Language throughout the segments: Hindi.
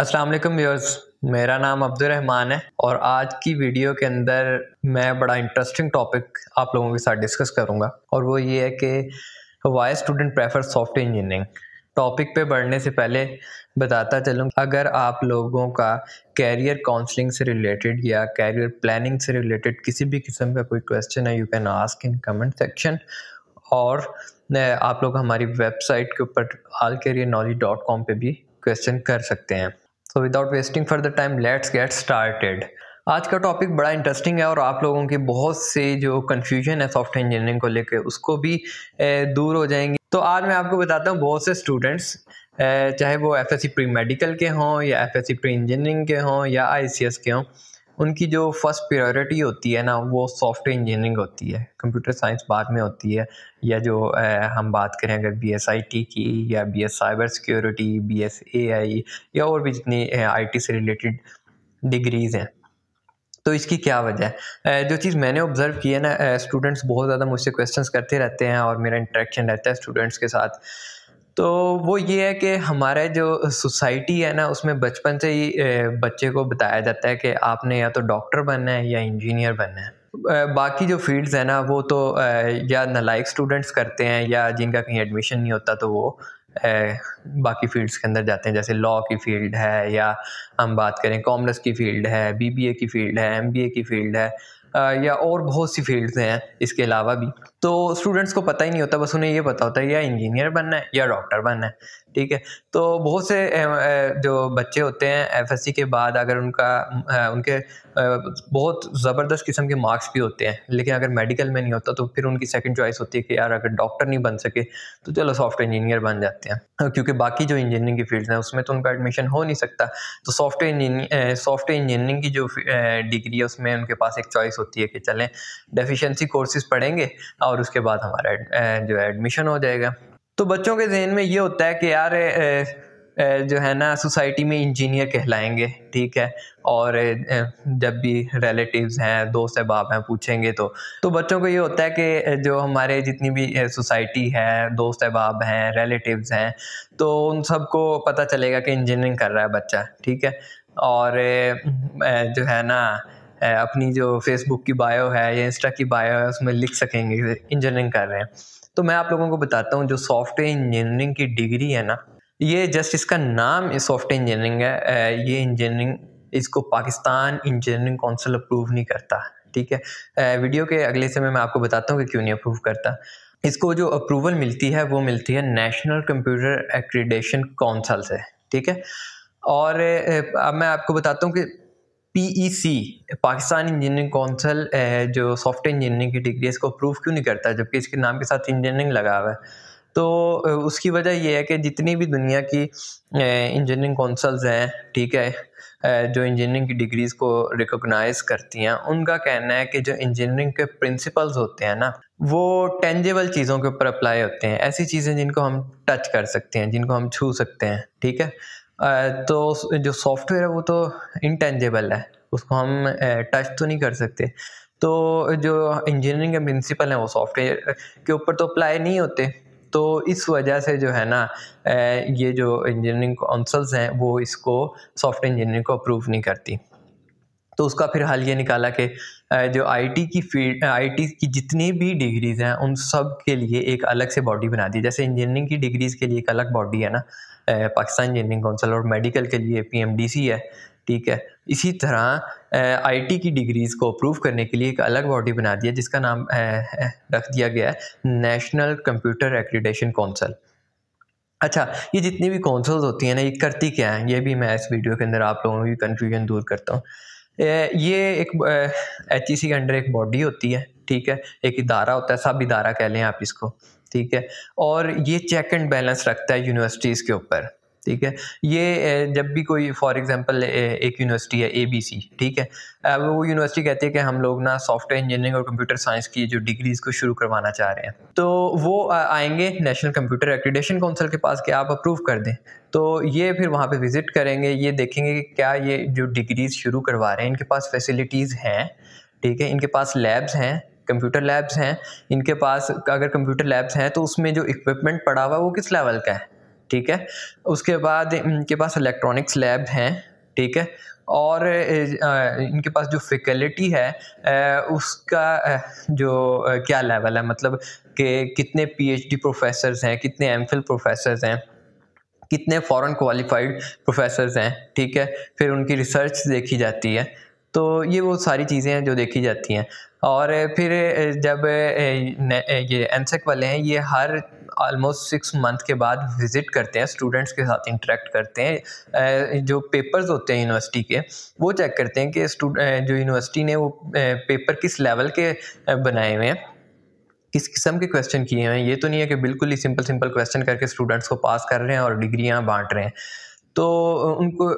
अस्सलाम वालेकुम व्यूअर्स मेरा नाम रहमान है और आज की वीडियो के अंदर मैं बड़ा इंटरेस्टिंग टॉपिक आप लोगों के साथ डिस्कस करूंगा और वो ये है कि why student prefer software engineering topic पे बढ़ने से पहले बताता चलूँ अगर आप लोगों का कैरियर काउंसलिंग से रिलेटेड या कैरियर प्लानिंग से रिलेटेड किसी भी किस्म का कोई क्वेश्चन है you can ask in comment section और आप लोग हमारी वेबसाइट के ऊपर all career knowledge dot com पर भी क्वेश्चन कर सकते हैं so without wasting for the time let's get started आज का टॉपिक बड़ा इंटरेस्टिंग है और आप लोगों की बहुत से जो कन्फ्यूजन है सॉफ्टवेयर इंजीनियरिंग को लेकर उसको भी दूर हो जाएंगी तो आज मैं आपको बताता हूँ बहुत से स्टूडेंट्स चाहे वो F S C pre medical के हों या F S C pre engineering के हों या आई सी एस के हों उनकी जो फर्स्ट प्रायोरिटी होती है ना वो सॉफ्टवेयर इंजीनियरिंग होती है कंप्यूटर साइंस बाद में होती है या जो हम बात करें अगर बी एस आई टी की या B S cyber security B S A I या और भी जितनी आई टी से रिलेटेड डिग्रीज़ हैं तो इसकी क्या वजह है जो चीज़ मैंने ऑब्जर्व की है ना स्टूडेंट्स बहुत ज़्यादा मुझसे क्वेश्चंस करते रहते हैं और मेरा इंटरेक्शन रहता है स्टूडेंट्स के साथ तो वो ये है कि हमारे जो सोसाइटी है ना उसमें बचपन से ही बच्चे को बताया जाता है कि आपने या तो डॉक्टर बनना है या इंजीनियर बनना है बाकी जो फील्ड्स हैं ना वो तो या नलायक स्टूडेंट्स करते हैं या जिनका कहीं एडमिशन नहीं होता तो वो बाकी फील्ड्स के अंदर जाते हैं जैसे लॉ की फील्ड है या हम बात करें कॉमर्स की फील्ड है बीबीए की फील्ड है एमबीए की फील्ड है या और बहुत सी फील्ड्स हैं इसके अलावा भी तो स्टूडेंट्स को पता ही नहीं होता बस उन्हें ये पता होता है या इंजीनियर बनना है या डॉक्टर बनना है ठीक है तो बहुत से जो बच्चे होते हैं एफ के बाद अगर उनका उनके बहुत ज़बरदस्त किस्म के मार्क्स भी होते हैं लेकिन अगर मेडिकल में नहीं होता तो फिर उनकी सेकंड चॉइस होती है कि यार अगर डॉक्टर नहीं बन सके तो चलो सॉफ्टवेयर इंजीनियर बन जाते हैं क्योंकि बाकी जो इंजीनियरिंग की फील्ड्स हैं उसमें तो उनका एडमिशन हो नहीं सकता तो सॉफ्टवेयर इंजीनियर सॉफ्टवेयर इंजीनियरिंग की जो डिग्री है उसमें उनके पास एक चॉइस होती है कि चलें डेफिशेंसी कोर्सेज पढ़ेंगे और और उसके बाद हमारा जो है एडमिशन हो जाएगा तो बच्चों के जहन में ये होता है कि यार जो है ना सोसाइटी में इंजीनियर कहलाएंगे ठीक है और जब भी रिलेटिव्स हैं दोस्त अहबाब हैं पूछेंगे तो तो बच्चों को ये होता है कि जो हमारे जितनी भी सोसाइटी है दोस्त अहबाब हैं रिलेटिव्स हैं तो उन सबको पता चलेगा कि इंजीनियरिंग कर रहा है बच्चा ठीक है और जो है ना अपनी जो फेसबुक की बायो है या इंस्टा की बायो है उसमें लिख सकेंगे इंजीनियरिंग कर रहे हैं तो मैं आप लोगों को बताता हूँ जो सॉफ्टवेयर इंजीनियरिंग की डिग्री है ना ये जस्ट इसका नाम सॉफ्टवेयर इंजीनियरिंग है ये इंजीनियरिंग इसको पाकिस्तान इंजीनियरिंग काउंसिल अप्रूव नहीं करता ठीक है वीडियो के अगले समय मैं आपको बताता हूँ कि क्यों नहीं अप्रूव करता इसको जो अप्रूवल मिलती है वो मिलती है नेशनल कंप्यूटर एक्रीडेशन काउंसिल से ठीक है और अब मैं आपको बताता हूँ कि PEC e Pakistan engineering council जो सॉफ्टवेयर इंजीनियरिंग की डिग्री है इसको अप्रूव क्यों नहीं करता जबकि इसके नाम के साथ इंजीनियरिंग लगा हुआ है तो उसकी वजह यह है कि जितनी भी दुनिया की इंजीनियरिंग काउंसल्स हैं ठीक है जो इंजीनियरिंग की डिग्रीज़ को रिकोगनाइज करती हैं उनका कहना है कि जो इंजीनियरिंग के प्रिंसिपल्स होते हैं ना वो टेंजेबल चीज़ों के ऊपर अप्लाई होते हैं ऐसी चीज़ें जिनको हम टच कर सकते हैं जिनको हम छू सकते हैं ठीक है तो जो सॉफ्टवेयर है वो तो इनटेंजेबल है उसको हम टच तो नहीं कर सकते तो जो इंजीनियरिंग के प्रिंसिपल हैं वो सॉफ्टवेयर के ऊपर तो अप्लाई नहीं होते तो इस वजह से जो है ना ये जो इंजीनियरिंग काउंसल्स हैं वो इसको सॉफ्टवेयर इंजीनियरिंग को अप्रूव नहीं करती तो उसका फिर हाल ये निकाला कि जो आईटी की फील्ड आईटी की जितनी भी डिग्रीज़ हैं उन सब के लिए एक अलग से बॉडी बना दी जैसे इंजीनियरिंग की डिग्रीज़ के लिए एक अलग बॉडी है ना पाकिस्तान इंजीनियरिंग काउंसिल और मेडिकल के लिए पीएमडीसी है ठीक है इसी तरह आईटी की डिग्रीज़ को अप्रूव करने के लिए एक अलग बॉडी बना दिया जिसका नाम रख दिया गया है नेशनल कंप्यूटर एक्रीडेशन काउंसिल अच्छा ये जितनी भी काउंसिल्स होती हैं ना ये करती क्या हैं ये भी मैं इस वीडियो के अंदर आप लोगों की कन्फ्यूजन दूर करता हूँ ये एक एच ई के अंडर एक बॉडी होती है ठीक है एक इदारा होता है सब इदारा कह लें आप इसको ठीक है और ये चेक एंड बैलेंस रखता है यूनिवर्सिटीज़ के ऊपर ठीक है ये जब भी कोई फॉर एग्जांपल एक यूनिवर्सिटी है एबीसी ठीक है अब वो यूनिवर्सिटी कहती है कि हम लोग ना सॉफ्टवेयर इंजीनियरिंग और कंप्यूटर साइंस की जो डिग्रीज को शुरू करवाना चाह रहे हैं तो वो आएंगे नेशनल कंप्यूटर एक्रीडेशन काउंसिल के पास कि आप अप्रूव कर दें तो ये फिर वहाँ पर विज़िट करेंगे ये देखेंगे कि क्या ये जो डिग्रीज शुरू करवा रहे हैं इनके पास फैसिलिटीज़ हैं ठीक है इनके पास लैब्स हैं कंप्यूटर लैब्स हैं इनके पास अगर कंप्यूटर लैब्स हैं तो उसमें जो इक्विपमेंट पड़ा हुआ है वो किस लेवल का है ठीक है उसके बाद इनके पास इलेक्ट्रॉनिक्स लैब हैं ठीक है और इनके पास जो फैकल्टी है उसका जो क्या लेवल है मतलब कि कितने पीएचडी प्रोफेसर्स हैं कितने एमफिल प्रोफेसर्स हैं कितने फॉरेन क्वालिफाइड प्रोफेसर्स हैं ठीक है फिर उनकी रिसर्च देखी जाती है तो ये वो सारी चीज़ें हैं जो देखी जाती हैं और फिर जब ये एनसेक e वाले हैं ये हर ऑलमोस्ट सिक्स मंथ के बाद विज़िट करते हैं स्टूडेंट्स के साथ इंटरेक्ट करते हैं जो पेपर्स होते हैं यूनिवर्सिटी के वो चेक करते हैं कि जो यूनिवर्सिटी ने वो पेपर किस लेवल के बनाए हुए हैं किस किस्म के क्वेश्चन किए हैं ये तो नहीं है कि बिल्कुल ही सिंपल सिंपल क्वेश्चन करके स्टूडेंट्स को पास कर रहे हैं और डिग्रियाँ बांट रहे हैं तो उनको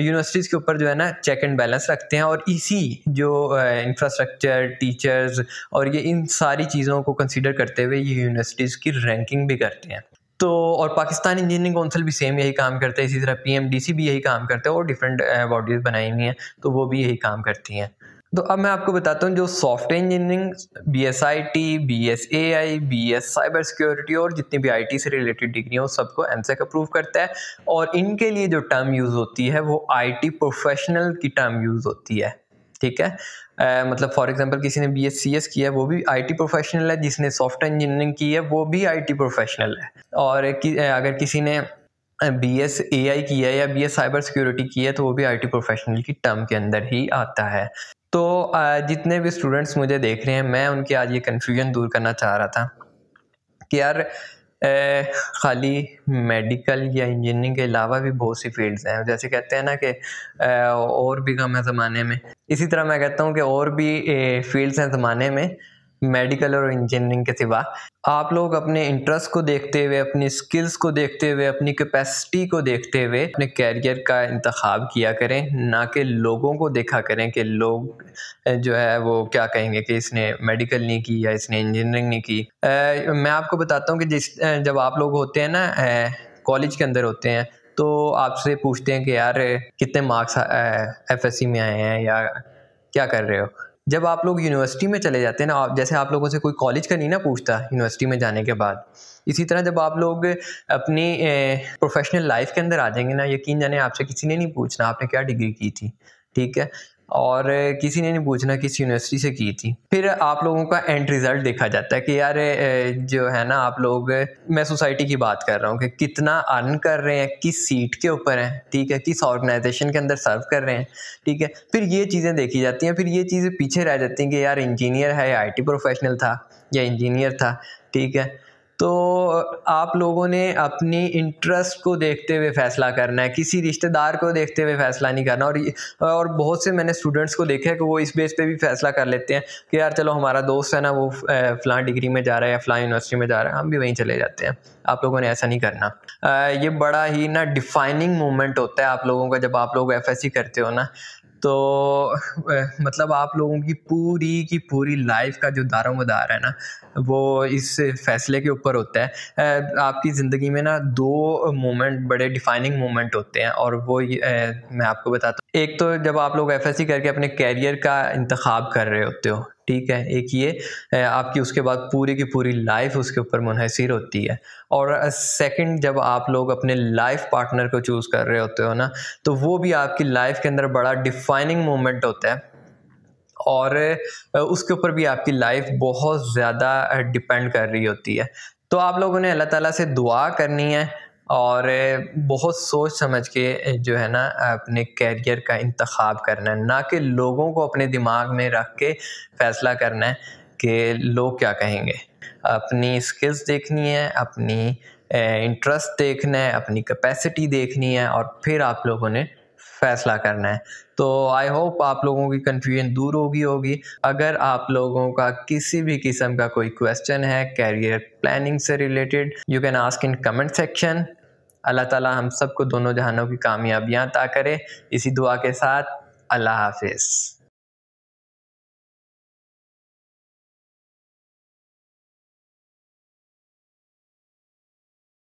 यूनिवर्सिटीज़ के ऊपर जो है ना चेक एंड बैलेंस रखते हैं और इसी जो इंफ्रास्ट्रक्चर टीचर्स और ये इन सारी चीज़ों को कंसिडर करते हुए ये यूनिवर्सिटीज़ की रैंकिंग भी करते हैं तो और पाकिस्तान इंजीनियरिंग काउंसिल भी सेम यही काम करता है इसी तरह पीएमडीसी भी यही काम करते हैं और डिफरेंट बॉडीज़ बनाई हुई हैं तो वो भी यही काम करती हैं तो अब मैं आपको बताता हूँ जो software engineering B S I T B S A I B S cyber security और जितनी भी आई टी से रिलेटेड डिग्री हो सबको एनसेक अप्रूव e करता है और इनके लिए जो टर्म यूज़ होती है वो आई टी प्रोफेशनल की टर्म यूज़ होती है ठीक है आ, मतलब फॉर एग्जांपल किसी ने बी एस सी एस किया है वो भी आई टी प्रोफेशनल है जिसने सॉफ्टवेयर इंजीनियरिंग की है वो भी आई टी प्रोफेशनल है और कि, अगर किसी ने बी एस ए आई की है या बी एस साइबर सिक्योरिटी की है तो वो भी आई टी प्रोफेशनल की टर्म के अंदर ही आता है तो जितने भी स्टूडेंट्स मुझे देख रहे हैं मैं उनके आज ये कन्फ्यूजन दूर करना चाह रहा था कि यार ए, खाली मेडिकल या इंजीनियरिंग के अलावा भी बहुत सी फील्ड्स हैं जैसे कहते हैं ना कि और भी कम है ज़माने में इसी तरह मैं कहता हूँ कि और भी फील्ड्स हैं ज़माने में मेडिकल और इंजीनियरिंग के सिवा आप लोग अपने इंटरेस्ट को देखते हुए अपनी स्किल्स को देखते हुए अपनी कैपेसिटी को देखते हुए अपने कैरियर का इंतखब किया करें ना कि लोगों को देखा करें कि लोग जो है वो क्या कहेंगे कि इसने मेडिकल नहीं की या इसने इंजीनियरिंग नहीं की आ, मैं आपको बताता हूँ कि जिस जब आप लोग होते हैं ना कॉलेज के अंदर होते हैं तो आपसे पूछते हैं कि यार कितने मार्क्स एफ एस सी में आए हैं या क्या कर रहे हो जब आप लोग यूनिवर्सिटी में चले जाते हैं ना जैसे आप लोगों से कोई कॉलेज का नहीं ना पूछता यूनिवर्सिटी में जाने के बाद इसी तरह जब आप लोग अपनी प्रोफेशनल लाइफ के अंदर आ जाएंगे ना यकीन जाने आपसे किसी ने नहीं पूछना आपने क्या डिग्री की थी ठीक है और किसी ने नहीं पूछना किस यूनिवर्सिटी से की थी फिर आप लोगों का एंड रिज़ल्ट देखा जाता है कि यार जो है ना आप लोग मैं सोसाइटी की बात कर रहा हूँ कि कितना अर्न कर रहे हैं किस सीट के ऊपर हैं ठीक है किस ऑर्गेनाइजेशन के अंदर सर्व कर रहे हैं ठीक है फिर ये चीज़ें देखी जाती हैं फिर ये चीज़ें पीछे रह जाती हैं कि यार इंजीनियर है आई टी प्रोफेशनल था या इंजीनियर था ठीक है तो आप लोगों ने अपनी इंटरेस्ट को देखते हुए फ़ैसला करना है किसी रिश्तेदार को देखते हुए फ़ैसला नहीं करना और और बहुत से मैंने स्टूडेंट्स को देखा है कि वो इस बेस पे भी फ़ैसला कर लेते हैं कि यार चलो हमारा दोस्त है ना वो फ़लाँ डिग्री में जा रहा है या फ़लाँ यूनिवर्सिटी में जा रहा है हम भी वहीं चले जाते हैं आप लोगों ने ऐसा नहीं करना ये बड़ा ही ना डिफाइनिंग मोमेंट होता है आप लोगों का जब आप लोग एफ करते हो ना तो मतलब आप लोगों की पूरी की पूरी लाइफ का जो दारोमदार है ना वो इस फैसले के ऊपर होता है आपकी ज़िंदगी में ना दो मोमेंट बड़े डिफाइनिंग मोमेंट होते हैं और वो मैं आपको बताता हूँ एक तो जब आप लोग एफ करके अपने कैरियर का इंतखब कर रहे होते हो ठीक है एक ये आपकी उसके बाद पूरी की पूरी लाइफ उसके ऊपर मुनहसर होती है और सेकंड जब आप लोग अपने लाइफ पार्टनर को चूज़ कर रहे होते हो ना तो वो भी आपकी लाइफ के अंदर बड़ा डिफाइनिंग मोमेंट होता है और उसके ऊपर भी आपकी लाइफ बहुत ज़्यादा डिपेंड कर रही होती है तो आप लोगों ने अल्लाह ताला से दुआ करनी है और बहुत सोच समझ के जो है ना अपने कैरियर का इंतखब करना है ना कि लोगों को अपने दिमाग में रख के फ़ैसला करना है कि लोग क्या कहेंगे अपनी स्किल्स देखनी है अपनी इंटरेस्ट देखना है अपनी कैपेसिटी देखनी है और फिर आप लोगों ने फैसला करना है तो आई होप आप लोगों की कन्फ्यूजन दूर होगी होगी अगर आप लोगों का किसी भी किस्म का कोई क्वेश्चन है कैरियर प्लानिंग से related you can ask in comment section अल्लाह ताला हम सबको दोनों जहानों की कामयाबियाँ अता करे इसी दुआ के साथ अल्लाह हाफिज़